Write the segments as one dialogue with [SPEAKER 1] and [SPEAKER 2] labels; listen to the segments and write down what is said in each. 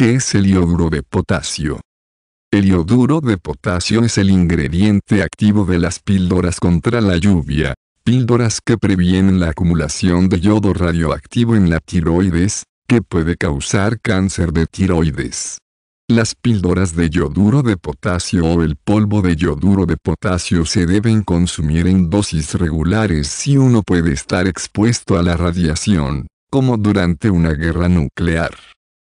[SPEAKER 1] ¿Qué es el yoduro de potasio. El yoduro de potasio es el ingrediente activo de las píldoras contra la lluvia, píldoras que previenen la acumulación de yodo radioactivo en la tiroides, que puede causar cáncer de tiroides. Las píldoras de yoduro de potasio o el polvo de yoduro de potasio se deben consumir en dosis regulares si uno puede estar expuesto a la radiación, como durante una guerra nuclear.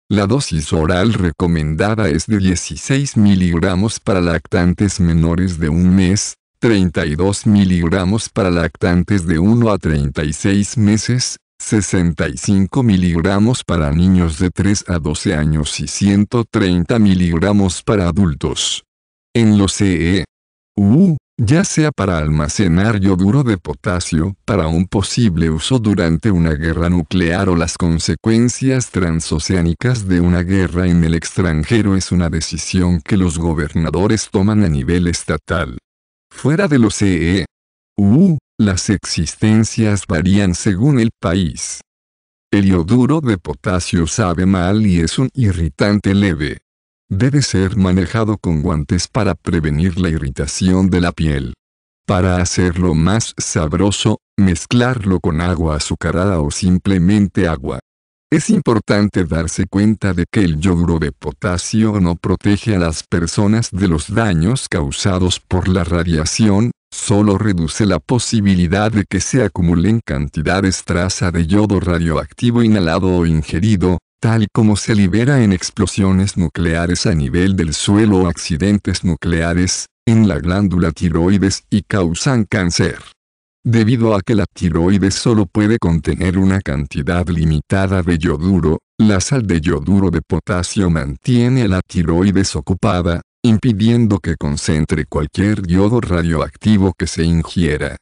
[SPEAKER 1] La dosis oral recomendada es de 16 miligramos para lactantes menores de un mes, 32 miligramos para lactantes de 1 a 36 meses, 65 miligramos para niños de 3 a 12 años y 130 miligramos para adultos. En los CE, U, ya sea para almacenar yoduro de potasio, para un posible uso durante una guerra nuclear o las consecuencias transoceánicas de una guerra en el extranjero es una decisión que los gobernadores toman a nivel estatal. Fuera de los EE. las existencias varían según el país. El yoduro de potasio sabe mal y es un irritante leve. Debe ser manejado con guantes para prevenir la irritación de la piel. Para hacerlo más sabroso, mezclarlo con agua azucarada o simplemente agua. Es importante darse cuenta de que el yoduro de potasio no protege a las personas de los daños causados por la radiación, solo reduce la posibilidad de que se acumulen cantidades traza de yodo radioactivo inhalado o ingerido, tal como se libera en explosiones nucleares a nivel del suelo o accidentes nucleares, en la glándula tiroides y causan cáncer. Debido a que la tiroides solo puede contener una cantidad limitada de yoduro, la sal de yoduro de potasio mantiene la tiroides ocupada, impidiendo que concentre cualquier yodo radioactivo que se ingiera.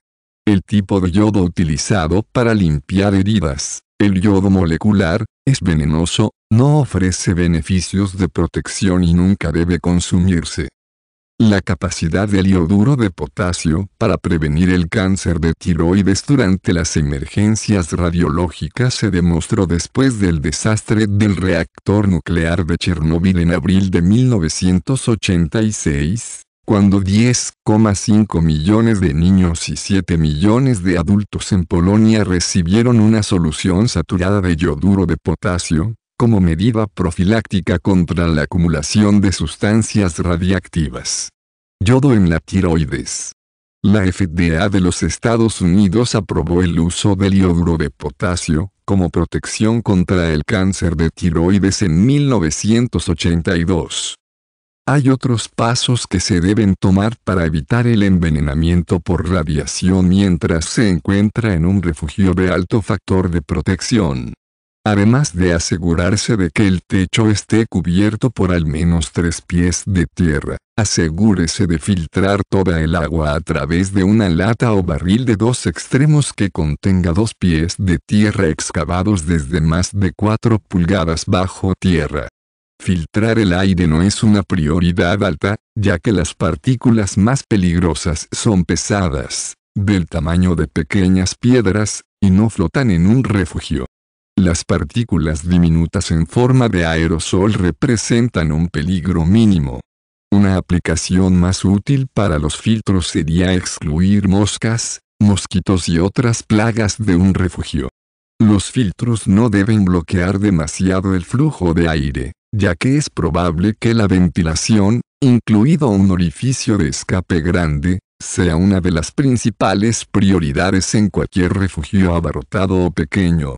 [SPEAKER 1] El tipo de yodo utilizado para limpiar heridas, el yodo molecular, es venenoso, no ofrece beneficios de protección y nunca debe consumirse. La capacidad del ioduro de potasio para prevenir el cáncer de tiroides durante las emergencias radiológicas se demostró después del desastre del reactor nuclear de Chernóbil en abril de 1986, cuando 10,5 millones de niños y 7 millones de adultos en Polonia recibieron una solución saturada de yoduro de potasio, como medida profiláctica contra la acumulación de sustancias radiactivas. Yodo en la tiroides. La FDA de los Estados Unidos aprobó el uso del yoduro de potasio como protección contra el cáncer de tiroides en 1982. Hay otros pasos que se deben tomar para evitar el envenenamiento por radiación mientras se encuentra en un refugio de alto factor de protección. Además de asegurarse de que el techo esté cubierto por al menos tres pies de tierra, asegúrese de filtrar toda el agua a través de una lata o barril de dos extremos que contenga dos pies de tierra excavados desde más de cuatro pulgadas bajo tierra. Filtrar el aire no es una prioridad alta, ya que las partículas más peligrosas son pesadas, del tamaño de pequeñas piedras, y no flotan en un refugio. Las partículas diminutas en forma de aerosol representan un peligro mínimo. Una aplicación más útil para los filtros sería excluir moscas, mosquitos y otras plagas de un refugio. Los filtros no deben bloquear demasiado el flujo de aire, ya que es probable que la ventilación, incluido un orificio de escape grande, sea una de las principales prioridades en cualquier refugio abarrotado o pequeño.